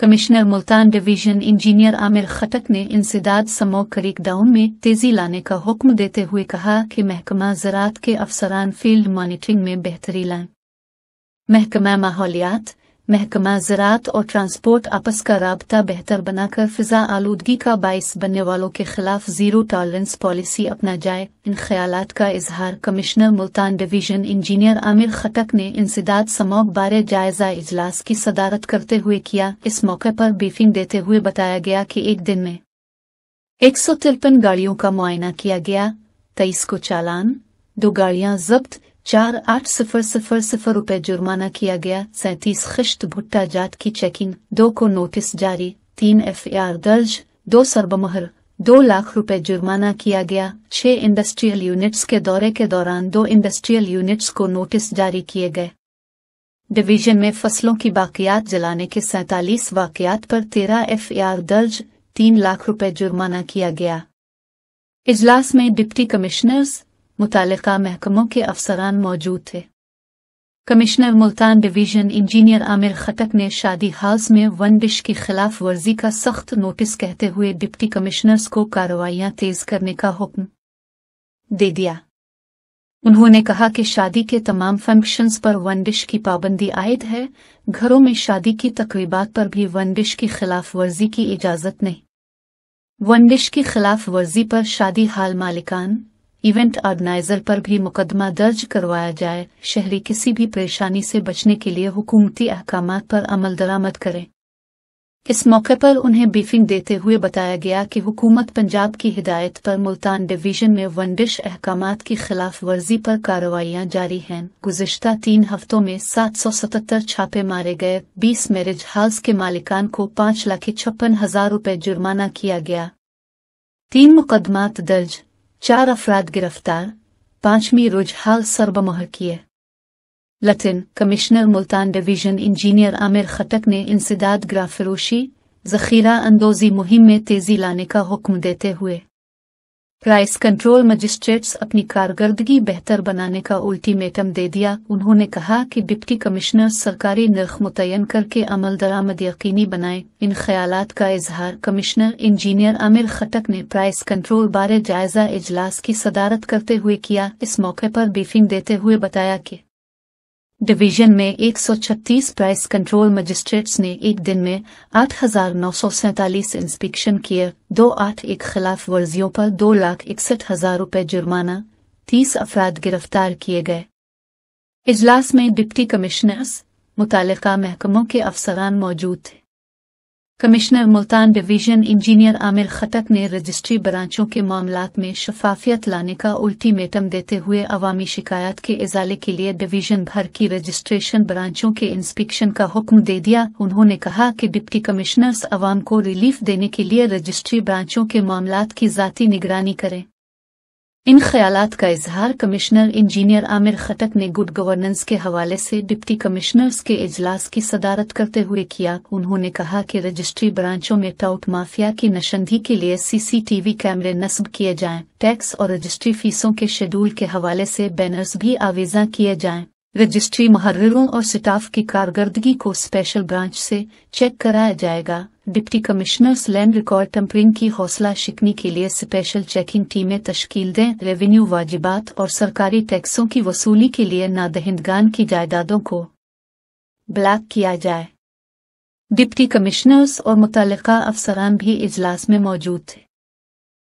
commissioner Multan division engineer Amir Khattak ने इंसदाद समो करीकडाउन में तेजी लाने का हुक्म देते हुए कहा कि महकमा ज़रात के अफसरान फील्ड मॉनिटरिंग में बेहतरी लाएं महकमा माहौलियात महकमा ज़रात और ट्रांसपोर्ट आपस का रबता बेहतर बनाकर फिजा आलूदगी का बायस बनने वालों के खिलाफ जीरो टॉलरेंस पॉलिसी अपना जाए इन ख्याल का इजहार commissioner Multan division engineer Amir Khattak ने इंसदाद समोक बारे जायजा इजलास की सदारत करते हुए किया इस मौके पर ब्रीफिंग देते हुए बताया गया कि एक दिन में एक सौ तिरपन गाड़ियों का मुआयना किया गया तेईस को चालान दो गाड़ियां जब्त चार आठ सिफर सिफर सिफर रुपये जुर्माना किया गया सैतीस खिश्त भुट्टा जात की चेकिंग दो को नोटिस जारी तीन एफआईआर दर्ज दो सरबमहर दो लाख रुपए जुर्माना किया गया छह इंडस्ट्रियल यूनिट्स के दौरे के दौरान दो इंडस्ट्रियल यूनिट्स को नोटिस जारी किए गए डिवीजन में फसलों की बाकियात जलाने के सैतालीस वाकियात पर तेरह एफआईआर दर्ज तीन लाख रुपए जुर्माना किया गया इजलास में डिप्टी कमिश्नर्स मुतल महकमों के अफसरान मौजूद थे commissioner Multan division engineer Amir Khattak ने शादी हाउस में वन डिश की खिलाफ वर्जी का सख्त नोटिस कहते हुए डिप्टी कमिश्नर्स को कार्रवाइयां तेज करने का हुक्म दे दिया उन्होंने कहा कि शादी के तमाम फंक्शंस पर वन डिश की पाबंदी आयद है घरों में शादी की तकरीबा पर भी वन डिश की खिलाफ वर्जी की इजाजत नहीं वन डिश की खिलाफ वर्जी पर शादी हाल मालिकान इवेंट ऑर्गेनाइजर पर भी मुकदमा दर्ज करवाया जाए शहरी किसी भी परेशानी से बचने के लिए हुकूमती अहकाम पर अमल दरामद करें इस मौके पर उन्हें ब्रीफिंग देते हुए बताया गया कि हुकूमत पंजाब की हिदायत पर मुल्तान डिवीजन में वनडिश अहकाम की खिलाफ वर्जी पर कार्रवाइयां जारी हैं गुजशत तीन हफ्तों में सात सौ सतहत्तर छापे मारे गए बीस मैरिज हाउस के मालिकान को पांच लाख छप्पन हजार रूपए जुर्माना किया गया तीन मुकदमात दर्ज चार अफराद गिरफ्तार पांचवी रुझाल सरबमहर किए लतिन commissioner Multan division engineer Amir Khattak ने इंसदाद ग्राफरोशी जखीरा अंदोजी मुहिम में तेजी लाने का हुक्म देते हुए प्राइस कंट्रोल मजिस्ट्रेट्स अपनी कारकर्दगी बेहतर बनाने का अल्टीमेटम दे दिया उन्होंने कहा कि डिप्टी कमिश्नर सरकारी नर्ख मुतयन करके अमल दरामद यकीनी बनाए इन ख्याल का इजहार कमिश्नर इंजीनियर आमिर खटक ने प्राइस कंट्रोल बारे जायजा इजलास की सदारत करते हुए किया इस मौके पर ब्रीफिंग देते हुए बताया की डिवीजन में 136 प्राइस कंट्रोल मजिस्ट्रेट्स ने एक दिन में आठ हजार नौ सौ सैतालीस इंस्पेक्शन किए दो आठ एक खिलाफ वर्जियों पर दो लाख इकसठ हजार रुपये जुर्माना तीस अफराद गिरफ्तार किए गए इजलास में डिप्टी कमिश्नर्स मुतल महकमों के अफसरान मौजूद थे commissioner Multan division engineer Amir Khattak ने रजिस्ट्री ब्रांचों के मामला में शफाफियत लाने का उल्टीमेटम देते हुए अवामी शिकायत के इजाले के लिए डिवीजन भर की रजिस्ट्रेशन ब्रांचों के इंस्पेक्शन का हुक्म दे दिया उन्होंने कहा कि डिप्टी कमिश्नर्स अवाम को रिलीफ देने के लिए रजिस्ट्री ब्रांचों के मामला की जाती निगरानी करें इन ख्यालात का इजहार कमिश्नर इंजीनियर आमिर खटक ने गुड गवर्नेंस के हवाले से डिप्टी कमिश्नर्स के इजलास की सदारत करते हुए किया उन्होंने कहा कि रजिस्ट्री ब्रांचों में टाउट माफिया की नशंदी के लिए सीसीटीवी कैमरे नस्ब किए जाएं, टैक्स और रजिस्ट्री फीसों के शेड्यूल के हवाले से बैनर्स भी आवेजा किए जाए रजिस्ट्री महर्रों और स्टाफ की कारकर्दगी को स्पेशल ब्रांच ऐसी चेक कराया जाएगा deputy commissioners land record tampering की हौसला शिकनी के लिए स्पेशल चेकिंग टीमें तश्कील दें रेवेन्यू वाजिबात और सरकारी टैक्सों की वसूली के लिए नादहिंदगान की जायदादों को ब्लैक किया जाए डिप्टी कमिश्नर्स और मुतल अफसरान भी इजलास में मौजूद थे